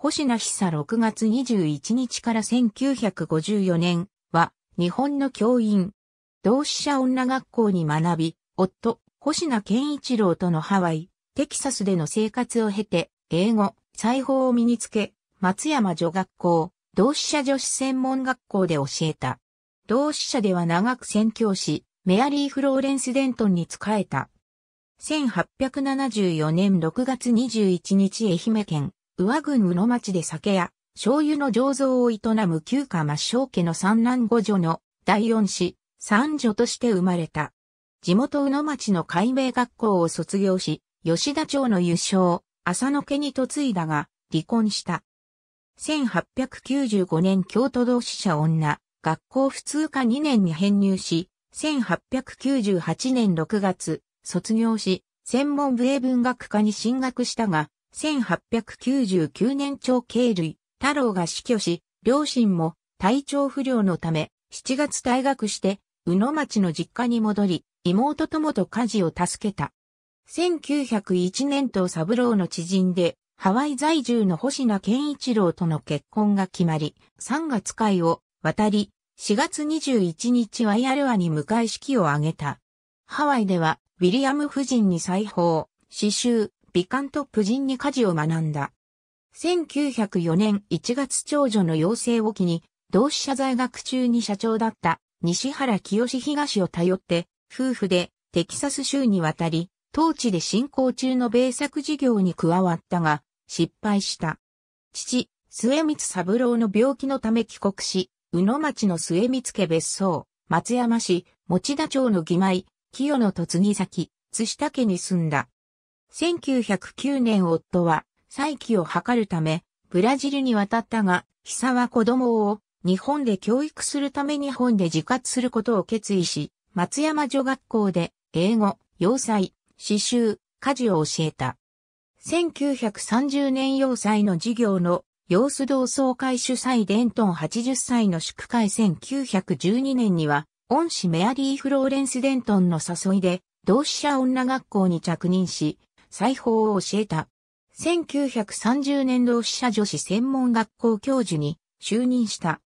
星名久6月21日から1954年は、日本の教員。同志社女学校に学び、夫、星名健一郎とのハワイ、テキサスでの生活を経て、英語、裁縫を身につけ、松山女学校、同志社女子専門学校で教えた。同志社では長く宣教師、メアリー・フローレンス・デントンに仕えた。1874年6月21日愛媛県宇和郡宇野町で酒や醤油の醸造を営む旧家抹消家の三男五女の第四子、三女として生まれた。地元宇野町の海明学校を卒業し、吉田町の優勝、浅野家に嫁いだが、離婚した。1895年京都同志社女、学校普通科2年に編入し、1898年6月、卒業し、専門部英文学科に進学したが、1899年長慶類、太郎が死去し、両親も体調不良のため、7月退学して、宇野町の実家に戻り、妹友と家事を助けた。1901年と三郎の知人で、ハワイ在住の星名健一郎との結婚が決まり、3月会を渡り、4月21日はヤルアに迎え式を挙げた。ハワイでは、ウィリアム夫人に裁縫、刺繍、美観と婦人に家事を学んだ。1904年1月長女の要請を機に、同志社在学中に社長だった西原清東を頼って、夫婦でテキサス州に渡り、当地で進行中の米作事業に加わったが、失敗した。父、末光三郎の病気のため帰国し、宇野町の末光家別荘、松山市、持田町の義妹、清野と継ぎ先、津下家に住んだ。1909年夫は再起を図るため、ブラジルに渡ったが、久は子供を日本で教育するため日本で自活することを決意し、松山女学校で英語、洋裁、詩集、家事を教えた。1930年洋裁の授業の様子同窓会主催伝統80歳の祝会1912年には、恩師メアリー・フローレンス・伝統の誘いで、同志社女学校に着任し、裁縫を教えた。1930年同志社女子専門学校教授に就任した。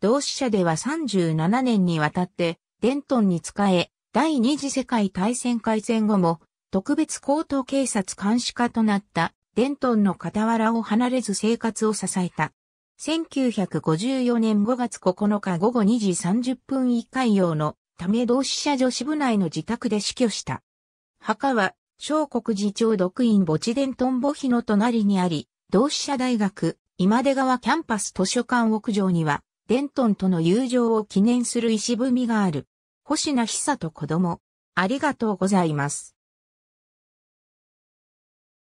同志社では37年にわたってデントンに仕え、第二次世界大戦開戦後も特別高等警察監視課となったデントンの傍らを離れず生活を支えた。1954年5月9日午後2時30分以下用のため同志社女子部内の自宅で死去した。墓は、小国寺町独院墓地伝トンボ碑の隣にあり、同志社大学、今出川キャンパス図書館屋上には、デントンとの友情を記念する石踏みがある。星名久と子供、ありがとうございます。